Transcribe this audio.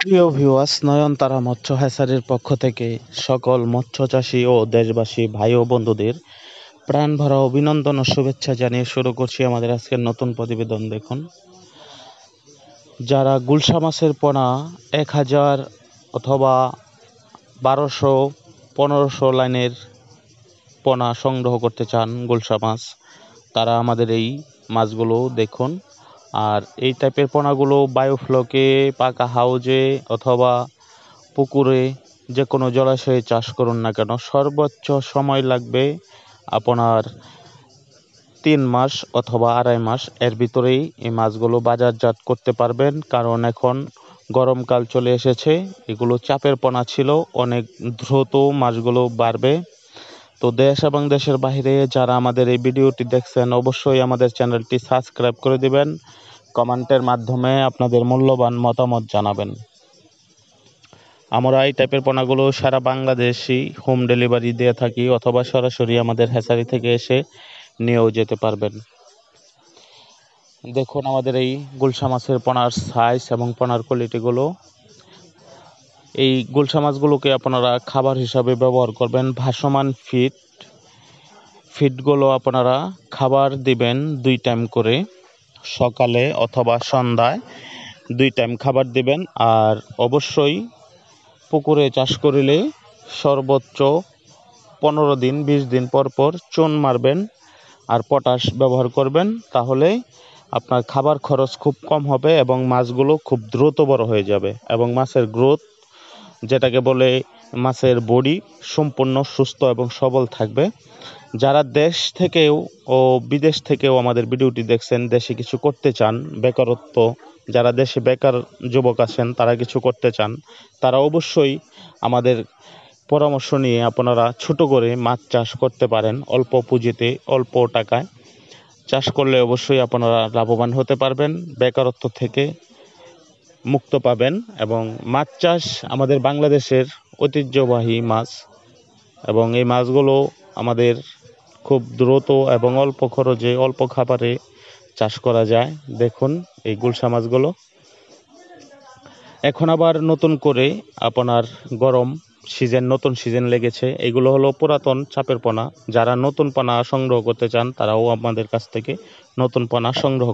প্রিয় ভিউয়ার্স নয়নতারা মৎস্য হ্যাচারির পক্ষ থেকে সকল মৎস্য চাষি ও দেশবাসী ভাই ও বন্ধুদের প্রাণ ভরা অভিনন্দন ও শুভেচ্ছা জানিয়ে শুরু করছি আমাদের আজকের নতুন প্রতিবেদন দেখুন যারা গুলশা মাছের পোনা এক হাজার অথবা বারোশো পনেরোশো লাইনের পোনা সংগ্রহ করতে চান গুলশা মাছ তারা আমাদের এই মাছগুলো দেখুন আর এই টাইপের পোনাগুলো বায়োফ্লকে পাকা হাউজে অথবা পুকুরে যে কোনো জলাশয়ে চাষ করুন না কেন সর্বোচ্চ সময় লাগবে আপনার তিন মাস অথবা আড়াই মাস এর ভিতরেই এই মাছগুলো বাজারজাত করতে পারবেন কারণ এখন গরমকাল চলে এসেছে এগুলো চাপের পোনা ছিল অনেক দ্রুত মাছগুলো বাড়বে তো দেশ এবং দেশের বাহিরে যারা আমাদের এই ভিডিওটি দেখছেন অবশ্যই আমাদের চ্যানেলটি সাবস্ক্রাইব করে দিবেন কমেন্টের মাধ্যমে আপনাদের মূল্যবান মতামত জানাবেন আমরা এই টাইপের পোনাগুলো সারা বাংলাদেশি হোম ডেলিভারি দিয়ে থাকি অথবা সরাসরি আমাদের হ্যাচারি থেকে এসে নিয়েও যেতে পারবেন দেখুন আমাদের এই গুলশা মাছের পোনার সাইজ এবং পোনার কোয়ালিটিগুলো এই গোলসা মাছগুলোকে আপনারা খাবার হিসাবে ব্যবহার করবেন ভাসমান ফিট ফিটগুলো আপনারা খাবার দিবেন দুই টাইম করে সকালে অথবা সন্ধ্যায় দুই টাইম খাবার দিবেন আর অবশ্যই পুকুরে চাষ করিলে সর্বোচ্চ পনেরো দিন বিশ দিন পর পর চুন মারবেন আর পটাশ ব্যবহার করবেন তাহলে আপনার খাবার খরচ খুব কম হবে এবং মাছগুলো খুব দ্রুত বড় হয়ে যাবে এবং মাছের গ্রোথ যেটাকে বলে মাছের বডি সম্পূর্ণ সুস্থ এবং সবল থাকবে যারা দেশ থেকেও ও বিদেশ থেকেও আমাদের ভিডিওটি দেখছেন দেশে কিছু করতে চান বেকারত্ব যারা দেশে বেকার যুবক আছেন তারা কিছু করতে চান তারা অবশ্যই আমাদের পরামর্শ নিয়ে আপনারা ছোট করে মাছ চাষ করতে পারেন অল্প পুঁজিতে অল্প টাকায় চাষ করলে অবশ্যই আপনারা লাভবান হতে পারবেন বেকারত্ব থেকে মুক্ত পাবেন এবং মাছ চাষ আমাদের বাংলাদেশের ঐতিহ্যবাহী মাছ এবং এই মাছগুলো আমাদের খুব দ্রুত এবং অল্প খরচে অল্প খাবারে চাষ করা যায় দেখুন এই গুলশা মাছগুলো এখন আবার নতুন করে আপনার গরম সিজন নতুন সিজন লেগেছে এগুলো হলো পুরাতন চাপের পোনা যারা নতুন পোনা সংগ্রহ করতে চান তারাও আমাদের কাছ থেকে নতুন পোনা সংগ্রহ